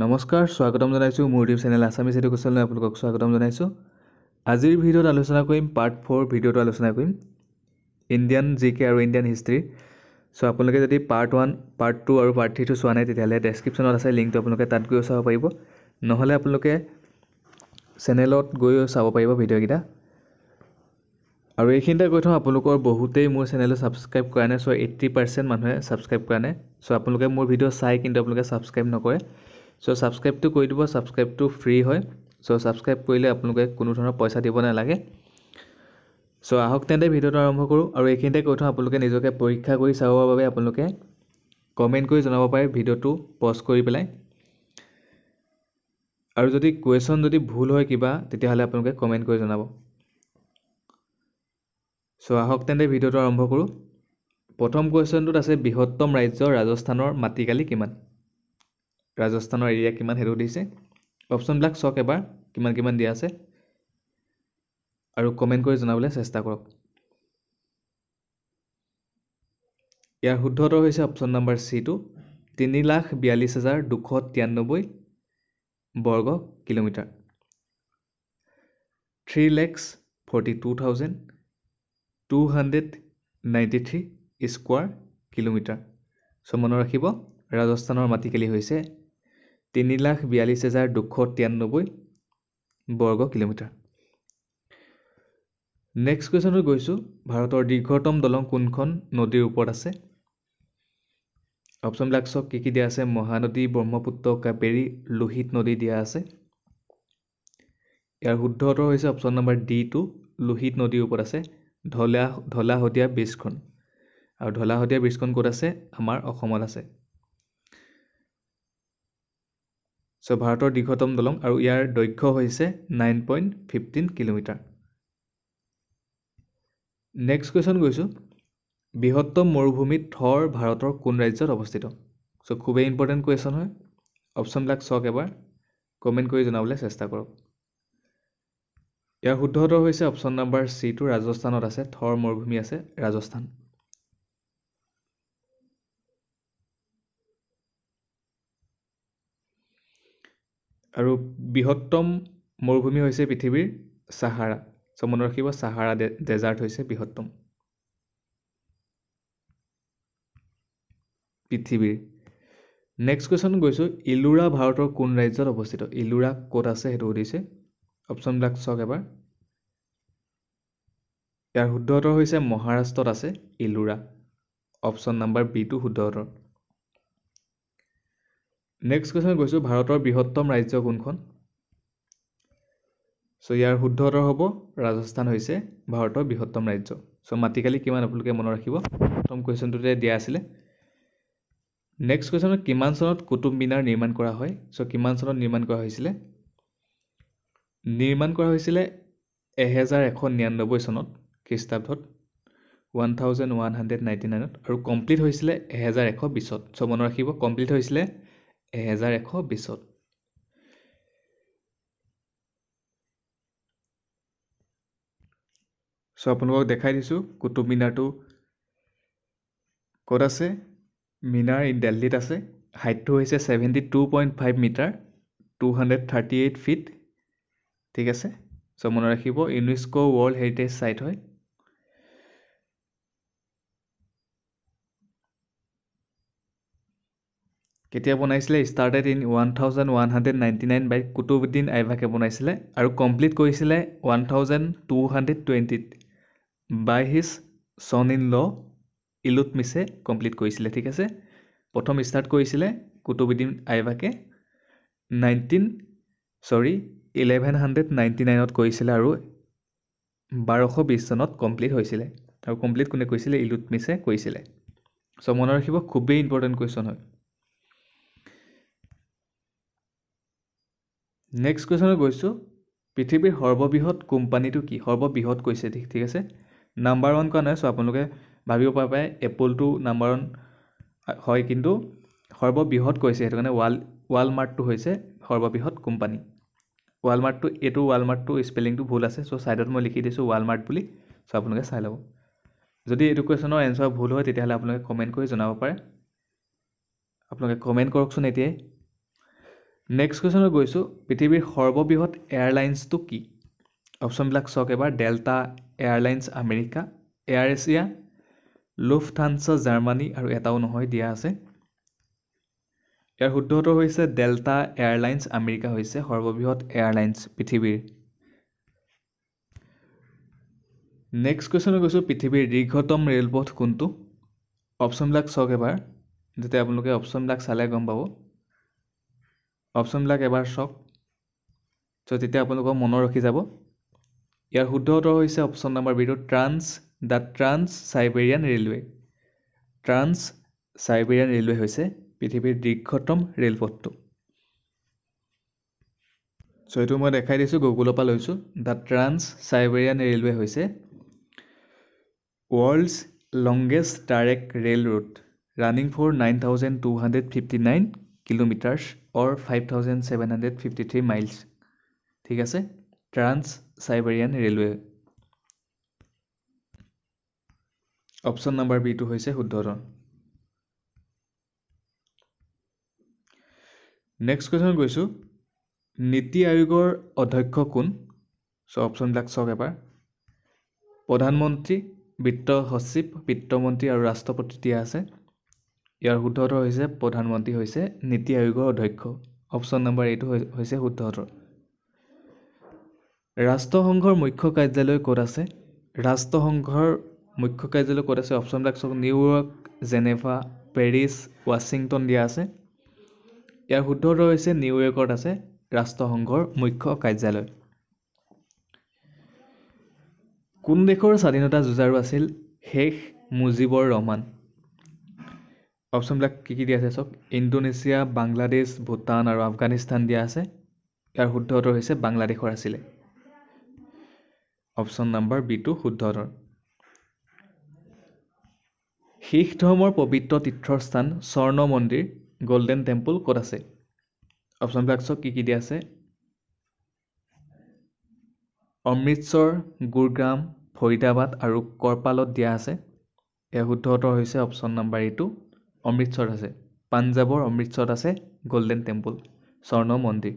নমস্কাৰ স্বাগতম জনাইছোঁ মোৰ ইউটিউব চেনেল আছামিজ এডুকেশ্যনলৈ আপোনালোকক স্বাগতম জনাইছোঁ আজিৰ ভিডিঅ'ত আলোচনা কৰিম পাৰ্ট ফ'ৰ ভিডিঅ'টো আলোচনা কৰিম ইণ্ডিয়ান জি কে আৰু ইণ্ডিয়ান হিষ্ট্ৰী চ' আপোনালোকে যদি পাৰ্ট ওৱান পাৰ্ট টু আৰু পাৰ্ট থ্ৰীটো চোৱা নাই তেতিয়াহ'লে ডেছক্ৰিপশ্যনত আছে লিংকটো আপোনালোকে তাত গৈও চাব পাৰিব নহ'লে আপোনালোকে চেনেলত গৈও চাব পাৰিব ভিডিঅ'কেইটা আৰু এইখিনিতে কৈ থওঁ আপোনালোকৰ বহুতেই মোৰ চেনেলটো ছাবস্ক্ৰাইব কৰা নাই চ' এইট্টি পাৰ্চেণ্ট মানুহে ছাবস্ক্ৰাইব কৰা নাই চ' আপোনালোকে মোৰ ভিডিঅ' চাই কিন্তু আপোনালোকে ছাবস্ক্ৰাইব নকৰে চ' ছাবস্ক্ৰাইবটো কৰি দিব ছাবস্ক্ৰাইবটো ফ্ৰী হয় চ' ছাবস্ক্ৰাইব কৰিলে আপোনালোকে কোনো ধৰণৰ পইচা দিব নালাগে চ' আহক তেন্তে ভিডিঅ'টো আৰম্ভ কৰোঁ আৰু এইখিনিতে কৈ থওঁ আপোনালোকে নিজকে পৰীক্ষা কৰি চাবৰ বাবে আপোনালোকে কমেণ্ট কৰি জনাব পাৰে ভিডিঅ'টো পজ কৰি পেলাই আৰু যদি কুৱেশ্যন যদি ভুল হয় কিবা তেতিয়াহ'লে আপোনালোকে কমেণ্ট কৰি জনাব চ' আহক তেন্তে ভিডিঅ'টো আৰম্ভ কৰোঁ প্ৰথম কুৱেশ্যনটোত আছে বৃহত্তম ৰাজ্য ৰাজস্থানৰ মাটিকালি কিমান ৰাজস্থানৰ এৰিয়া কিমান সেইটো সুধিছে অপশ্যনবিলাক চাওক এবাৰ কিমান কিমান দিয়া আছে আৰু কমেণ্ট কৰি জনাবলৈ চেষ্টা কৰক ইয়াৰ শুদ্ধ উত্তৰ হৈছে অপশ্যন নম্বৰ চিটো তিনি লাখ বিয়াল্লিছ হাজাৰ দুশ তিৰান্নব্বৈ বৰ্গ kilometre three lakhs forty two thousand two hundred ninety three square kilometre so' মনত ৰাখিব ৰাজস্থানৰ মাটিকালি হৈছে তিনি লাখ বিয়াল্লিছ হাজাৰ দুশ তিৰান্নব্বৈ বৰ্গ কিলোমিটাৰ নেক্সট কুৱেশ্যনত গৈছোঁ ভাৰতৰ দীৰ্ঘতম দলং কোনখন নদীৰ ওপৰত আছে অপশ্যনবিলাক চাওক কি কি দিয়া আছে মহানদী ব্ৰহ্মপুত্ৰ কাবেৰী লোহিত নদী দিয়া আছে ইয়াৰ শুদ্ধ উত্তৰ হৈছে option number D two Lohit নদীৰ ওপৰত আছে ঢলা ঢলাশদিয়া ব্ৰীজখন আৰু ঢলাশদিয়া ব্ৰীজখন ক'ত আছে আমাৰ অসমত আছে চ' ভাৰতৰ দীৰ্ঘতম দলং আৰু ইয়াৰ দৈৰ্ঘ্য হৈছে nine point fifteen kilometre next question গৈছোঁ বৃহত্তম মৰুভূমিত থৰ ভাৰতৰ কোন ৰাজ্যত অৱস্থিত চ' খুবেই ইম্পৰ্টেণ্ট কুৱেশ্যন হয় অপশ্যনবিলাক চক এবাৰ কমেণ্ট কৰি জনাবলৈ চেষ্টা কৰক ইয়াৰ শুদ্ধ উত্তৰ হৈছে অপশ্যন নাম্বাৰ চিটো ৰাজস্থানত আছে থৰ মৰুভূমি আছে ৰাজস্থান আৰু বৃহত্তম মৰুভূমি হৈছে পৃথিৱীৰ চাহাৰা চ' মনত ৰাখিব চাহাৰা ডেজাৰ্ট হৈছে বৃহত্তম পৃথিৱীৰ নেক্সট কুৱেশ্যন গৈছোঁ ইলোৰা ভাৰতৰ কোন ৰাজ্যত অৱস্থিত ইলোৰা ক'ত আছে সেইটো সুধিছে অপশ্যনবিলাক চাওক এবাৰ ইয়াৰ শুদ্ধ উত্তৰ হৈছে মহাৰাষ্ট্ৰত আছে ইলোৰা অপশ্যন নাম্বাৰ বিটো শুদ্ধ উত্তৰ নেক্সট কুৱেশ্যন গৈছোঁ ভাৰতৰ বৃহত্তম ৰাজ্য কোনখন চ' ইয়াৰ শুদ্ধ উত্তৰ হ'ব ৰাজস্থান হৈছে ভাৰতৰ বৃহত্তম ৰাজ্য চ' মাটিকালি কিমান আপোনালোকে মনত ৰাখিব প্ৰথম কুৱেশ্যনটোতে দিয়া আছিলে নেক্সট কুৱেশ্যনত কিমান চনত কুটুব মিনাৰ নিৰ্মাণ কৰা হয় চ' কিমান চনত নিৰ্মাণ কৰা হৈছিলে নিৰ্মাণ কৰা হৈছিলে এহেজাৰ এশ নিৰান্নব্বৈ চনত খ্ৰীষ্টাব্দত one thousand one hundred ninety নাইনত আৰু কমপ্লিট হৈছিলে এহেজাৰ এশ বিছত চ' মনত ৰাখিব কমপ্লিট হৈছিলে এহেজাৰ এশ বিছত চ' আপোনালোকক দেখাই দিছোঁ কুটুব মিনাৰটো ক'ত আছে মিনাৰ ইন দেল্হিত আছে হাইটটো হৈছে seventy two point five metre two hundred thirty eight feet ঠিক আছে চ' মনত ৰাখিব ইউনেস্ক' ৱৰ্ল্ড হেৰিটেজ ছাইট হয় কেতিয়া বনাইছিলে started in one thousand one hundred ninety nine by Qutubuddin আইভাকে বনাইছিলে আৰু কমপ্লিট কৰিছিলে ওৱান থাউজেণ্ড টু হাণ্ড্ৰেড টুৱেণ্টিত by his son in law' ইলুট মিছে কমপ্লিট কৰিছিলে ঠিক আছে প্ৰথম ষ্টাৰ্ট কৰিছিলে কুটুবুদ্দিন আইভাকে nineteen sorry eleven hundred ninety নাইনত কৰিছিলে আৰু বাৰশ বিছ চনত কমপ্লিট হৈছিলে আৰু কমপ্লিট কোনে কৈছিলে ইলুট মিছে কৰিছিলে চ' মনত ৰাখিব খুবেই ইম্পৰ্টেণ্ট কুৱেশ্যন হয় নেক্সট কুৱেশ্যনত গৈছোঁ পৃথিৱীৰ সৰ্ববৃহৎ কোম্পানীটো কি সৰ্ববৃহৎ কৈছে ঠিক আছে নাম্বাৰ ওৱান কোৱা নাই চ' আপোনালোকে ভাবিব পাৰে পাৰে এপলটো নাম্বাৰ ওৱান হয় কিন্তু সৰ্ববৃহৎ কৈছে সেইটো কাৰণে ৱাল ৱালমাৰ্টটো হৈছে সৰ্ববৃহৎ কোম্পানী ৱালমাৰ্টটো এইটো ৱালমাৰ্টটো স্পেলিংটো ভুল আছে চ' ছাইডত মই লিখি দিছোঁ ৱালমাৰ্ট বুলি চ' আপোনালোকে চাই ল'ব যদি এইটো কুৱেশ্যনৰ এনচাৰ ভুল হয় তেতিয়াহ'লে আপোনালোকে কমেণ্ট কৰি জনাব পাৰে আপোনালোকে কমেণ্ট কৰকচোন এতিয়াই নেক্সট কুৱেশ্যনত গৈছোঁ পৃথিৱীৰ সৰ্ববৃহৎ এয়াৰলাইনছটো কি অপশ্যনবিলাক চাওক এবাৰ Delta Airlines America Air Asia Lufthansa Germany আৰু এটাও নহয় দিয়া আছে ইয়াৰ শুদ্ধ উত্তৰ হৈছে ডেল্টা এয়াৰলাইনছ আমেৰিকা হৈছে সৰ্ববৃহৎ এয়াৰলাইনছ পৃথিৱীৰ নেক্সট কুৱেশ্যনত গৈছোঁ পৃথিৱীৰ দীৰ্ঘতম ৰে'লপথ কোনটো অপশ্যনবিলাক চাওক এবাৰ যেতিয়া আপোনালোকে অপশ্যনবিলাক চালে গম পাব অপশ্যনবিলাক এবাৰ চাওক চ' তেতিয়া আপোনালোকৰ মনত ৰখি যাব ইয়াৰ শুদ্ধ উত্তৰ হৈছে অপশ্যন নম্বৰ বিটো trans the trans Siberian railway trans Siberian railway হৈছে পৃথিৱীৰ দীৰ্ঘতম ৰেলপথটো চ' এইটো মই দেখাই দিছোঁ গুগলৰ পৰা লৈছোঁ দ্য ট্ৰান্স চাইবেৰিয়ান ৰেলৱে হৈছে world's longest direct rail route running for nine thousand two hundred fifty nine kilometres or five thousand seven hundred fifty three miles ঠিক আছে trans Siberian railway option number বিটো হৈছে শুদ্ধ ধন next question কৈছোঁ নীতি আয়োগৰ অধ্যক্ষ কোন চ' অপশ্যনবিলাক চাওক এবাৰ প্ৰধানমন্ত্ৰী বিত্ত সচিব বিত্তমন্ত্ৰী আৰু ৰাষ্ট্ৰপতি দিয়া আছে ইয়াৰ শুদ্ধ উত্তৰ হৈছে প্ৰধানমন্ত্ৰী হৈছে নীতি আয়োগৰ অধ্যক্ষ অপশ্যন নম্বৰ এইটো হৈছে শুদ্ধ উত্তৰ ৰাষ্ট্ৰসংঘৰ মুখ্য কাৰ্যালয় ক'ত আছে ৰাষ্ট্ৰসংঘৰ মুখ্য কাৰ্যালয় ক'ত আছে অপশ্যনবিলাক চাওক নিউয়ৰ্ক জেনেভা পেৰিছ ৱাশ্বিংটন দিয়া আছে ইয়াৰ শুদ্ধ উত্তৰ হৈছে নিউয়ৰ্কত আছে ৰাষ্ট্ৰসংঘৰ মুখ্য কাৰ্যালয় কোন দেশৰ স্বাধীনতা যুঁজাৰু আছিল শেষ মুজিবৰ ৰহমান অপশ্যনবিলাক কি কি দিয়া আছে চব ইণ্ডোনেছিয়া বাংলাদেশ ভূটান আৰু আফগানিস্তান দিয়া আছে ইয়াৰ শুদ্ধ উত্তৰ হৈছে বাংলাদেশৰ আছিলে অপশ্যন নাম্বাৰ বি টো শুদ্ধ উত্তৰ শিখ ধৰ্মৰ পবিত্ৰ তীৰ্থস্থান স্বৰ্ণ মন্দিৰ গল্ডেন টেম্পল ক'ত আছে অপশ্যনবিলাক চব কি কি দিয়া আছে অমৃতসৰ গুৰগ্ৰাম ফৰিদাবাদ আৰু কৰপালত দিয়া আছে ইয়াৰ শুদ্ধ উত্তৰ হৈছে অপশ্যন নাম্বাৰ এইটো অমৃতসৰ আছে পাঞ্জাৱৰ অমৃতসৰত আছে গ'ল্ডেন টেম্পল স্বৰ্ণ মন্দিৰ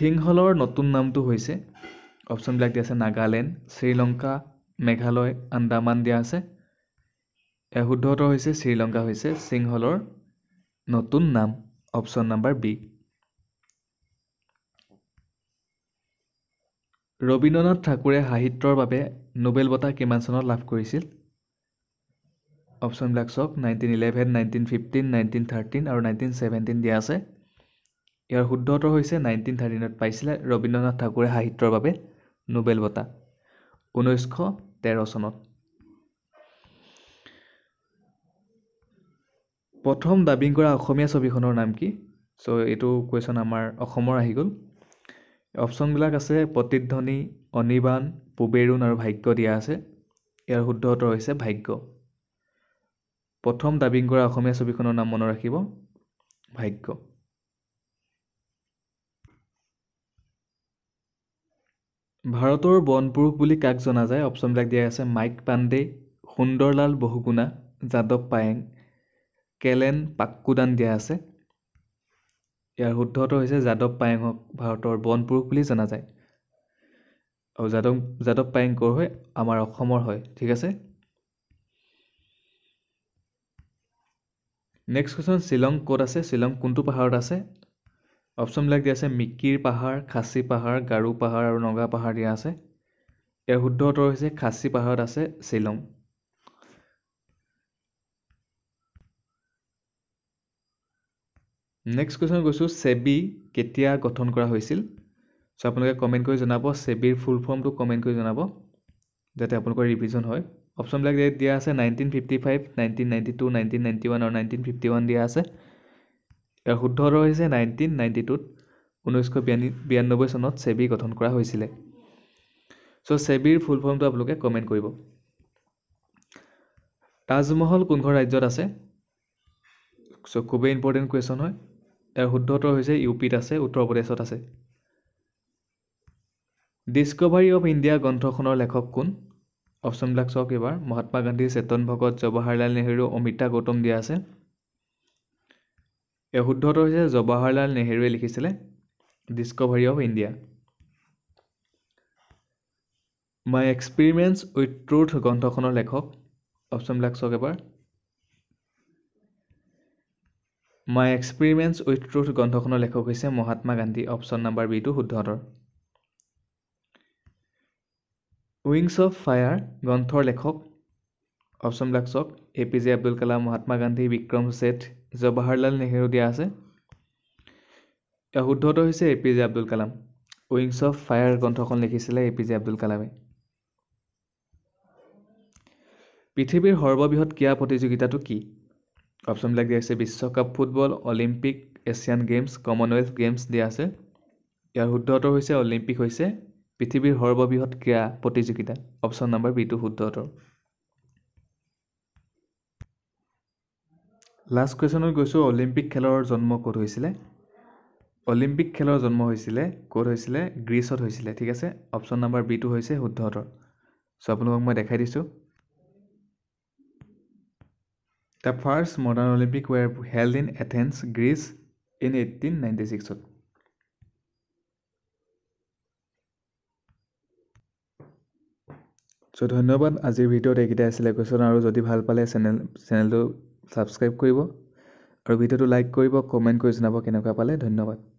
সিংহলৰ নতুন নামটো হৈছে অপশ্যনবিলাক দিয়া আছে নাগালেণ্ড শ্ৰীলংকা মেঘালয় আন্দামান দিয়া আছে শুদ্ধ উত্তৰ হৈছে শ্ৰীলংকা হৈছে সিংহলৰ নতুন নাম অপশ্যন নাম্বাৰ বি ৰবীন্দ্ৰনাথ ঠাকুৰে সাহিত্যৰ বাবে নোবেল বঁটা কিমান চনত লাভ কৰিছিল অপশ্যনবিলাক চাওক nineteen eleven nineteen fifteen nineteen thirteen আৰু নাইনটিন ছেভেণ্টিন দিয়া আছে ইয়াৰ শুদ্ধ উত্তৰ হৈছে নাইনটিন থাৰ্টিনত পাইছিলে ৰবীন্দ্ৰনাথ ঠাকুৰে সাহিত্যৰ বাবে নোবেল বঁটা ঊনৈছশ তেৰ চনত প্ৰথম ডাবিং কৰা অসমীয়া ছবিখনৰ নাম কি ছ' এইটো কুৱেশ্যন আমাৰ অসমৰ আহি গ'ল অপশ্যনবিলাক আছে প্ৰতিধ্বনি অনিবাণ পুবেৰুণ আৰু ভাগ্য দিয়া আছে ইয়াৰ শুদ্ধ উত্তৰ হৈছে ভাগ্য প্ৰথম ডাবিং কৰা অসমীয়া ছবিখনৰ নাম মনত ৰাখিব ভাগ্য ভাৰতৰ বনপুৰুষ বুলি কাক জনা যায় অপশ্যনবিলাক দিয়া আছে মাইক পাণ্ডে সুন্দৰলাল বহুগুণা যাদৱ পায়েং কেলেন পাক্কুদান দিয়া আছে ইয়াৰ শুদ্ধ উত্তৰ হৈছে যাদৱ পায়েঙক ভাৰতৰ বনপুৰুষ বুলি জনা যায় আৰু যাদৱ যাদৱ পায়েং ক'ৰ হয় আমাৰ অসমৰ হয় ঠিক আছে নেক্সট কুৱেশ্যন শ্বিলং ক'ত আছে শ্বিলং কোনটো পাহাৰত আছে অপশ্যনবিলাক দিয়া আছে মিকিৰ পাহাৰ খাচী পাহাৰ গাৰু পাহাৰ আৰু নগা পাহাৰ দিয়া আছে ইয়াৰ শুদ্ধ উত্তৰ হৈছে খাচী পাহাৰত আছে শ্বিলং নেক্সট কুৱেশ্যন কৈছোঁ ছেবি কেতিয়া গঠন কৰা হৈছিল চ' আপোনালোকে কমেণ্ট কৰি জনাব ছেবিৰ ফুল ফৰ্মটো কমেণ্ট কৰি জনাব যাতে আপোনালোকৰ ৰিভিজন হয় অপশ্যনবিলাক ডেট দিয়া আছে nineteen fifty five nineteen ninety two nineteen ninety one আৰু নাইনটিন ফিফটি ওৱান দিয়া আছে ইয়াৰ শুদ্ধটো হৈছে নাইনটিন নাইনটি টুত ঊনৈছশ বিয়ানী বিৰান্নব্বৈ চনত ছেবি গঠন কৰা হৈছিলে ছ' ছেবিৰ ফুল ফৰ্মটো আপোনালোকে কমেণ্ট কৰিব তাজমহল কোনখন ৰাজ্যত আছে ছ' খুবেই ইম্পৰ্টেণ্ট কুৱেশ্যন হয় ইয়াৰ শুদ্ধটো হৈছে ইউপিত আছে উত্তৰ প্ৰদেশত আছে ডিস্কভাৰী অৱ ইণ্ডিয়া গ্ৰন্থখনৰ লেখক কোন অপশ্যনবিলাক চাওক এইবাৰ মহাত্মা গান্ধী চেতন ভগত জৱাহৰলাল নেহেৰু অমিতা গৌতম দিয়া আছে এই শুদ্ধটো হৈছে জৱাহৰলাল নেহেৰুৱে লিখিছিলে Discovery of India My Experience with Truth গ্ৰন্থখনৰ লেখক অপশ্যনবিলাক চাওক এবাৰ মাই এক্সপিৰিয়েঞ্চ উইথ ট্ৰুথ গ্ৰন্থখনৰ লেখক হৈছে মহাত্মা গান্ধী অপশ্যন নাম্বাৰ বিটো শুদ্ধতৰ উইংছ অফ ফায়াৰ গ্ৰন্থৰ লেখক অপশ্যনবিলাক চাওক A P J Abdul Kalam Mahatma Gandhi Vikram Seth Jawaharlal Nehru দিয়া আছে শুদ্ধটো হৈছে A P J Abdul Kalam Wings of Fire গ্ৰন্থখন লিখিছিলে এ পি জে আব্দুল কালামে পৃথিৱীৰ সৰ্ববৃহৎ ক্ৰীড়া প্ৰতিযোগিতাটো কি অপশ্যনবিলাক দিয়া আছে বিশ্বকাপ football Olympic Asian games Commonwealth games দিয়া আছে ইয়াৰ শুদ্ধটো হৈছে অলিম্পিক হৈছে পৃথিৱীৰ সৰ্ববৃহৎ ক্ৰীড়া প্ৰতিযোগিতা অপশ্যন নম্বৰ বিটো শুদ্ধ উত্তৰ লাষ্ট কুৱেশ্যনত গৈছোঁ অলিম্পিক খেলৰ জন্ম ক'ত হৈছিলে অলিম্পিক খেলৰ জন্ম হৈছিলে ক'ত হৈছিলে গ্ৰীচত হৈছিলে ঠিক আছে অপশ্যন নম্বৰ বিটো হৈছে শুদ্ধ উত্তৰ চ' আপোনালোকক মই দেখাই দিছোঁ the first modern Olympic were held in Athens Greece in eighteen ninety ছিক্সত চ' ধন্যবাদ আজিৰ ভিডিঅ'ত এইকেইটাই আছিলে কুৱেশ্যন আৰু যদি ভাল পালে চেনেল চেনেলটো ছাবস্ক্ৰাইব কৰিব আৰু ভিডিঅ'টো লাইক কৰিব কমেণ্ট কৰি জনাব কেনেকুৱা পালে ধন্যবাদ